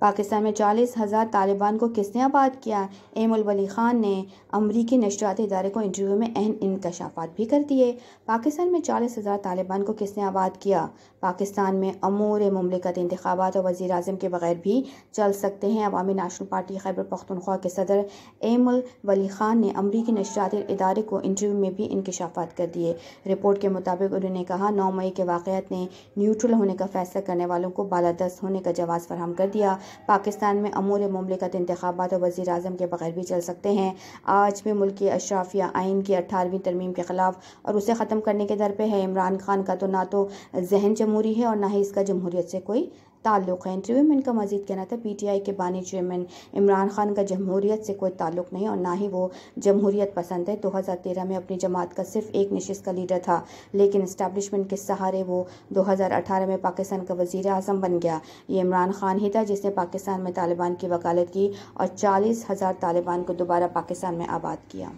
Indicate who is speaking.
Speaker 1: पाकिस्तान में चालीस हज़ार तालिबान को किसने आबाद किया एम वली ख़ान ने अमरीकी नशराती इदारे को इंटरव्यू में अहम इंकशाफात भी कर दिए पाकिस्तान में चालीस हज़ार तालिबान को किसने आबाद किया पाकिस्तान में अमूर ममलिकत इंतबात और वजी अजम के बगैर भी चल सकते हैं अवामी नेशनल पार्टी खैबर पख्तनख्वा के सदर एम वली ख़ान ने अमरीकी नशराती इदारे को इंटरव्यू में भी इंकशाफात कर दिए रिपोर्ट के मुताबिक उन्होंने कहा नौ मई के वाक़ ने न्यूट्रल होने का फैसला करने वालों को बाला दस्त होने का जवाब फराम कर दिया पाकिस्तान में अमूल ममलिकत इंतबात और वज़ी अजम के बगैर भी चल सकते हैं आज भी मुल्क अशराफिया आइन की अठारहवीं तरमीम के ख़िलाफ़ और उसे ख़त्म करने के दर पर है इमरान खान का तो ना तो जहन जमहूरी है और ना ही इसका जमहूरीत से कोई ताल्लुक़ है इंटरव्यू में इनका मजीद कहना था पीटीआई के बानी चेयरमैन इमरान खान का जमहूरीत से कोई ताल्लुक़ नहीं और ना ही वो जमहूरीत पसंद है 2013 में अपनी जमात का सिर्फ एक नशस्त का लीडर था लेकिन इस्टेबलिशमेंट के सहारे वो 2018 में पाकिस्तान का वजीर अजम बन गया ये इमरान खान ही था जिसने पाकिस्तान में तालिबान की वकालत की और चालीस हज़ार तालिबान को दोबारा पाकिस्तान में आबाद किया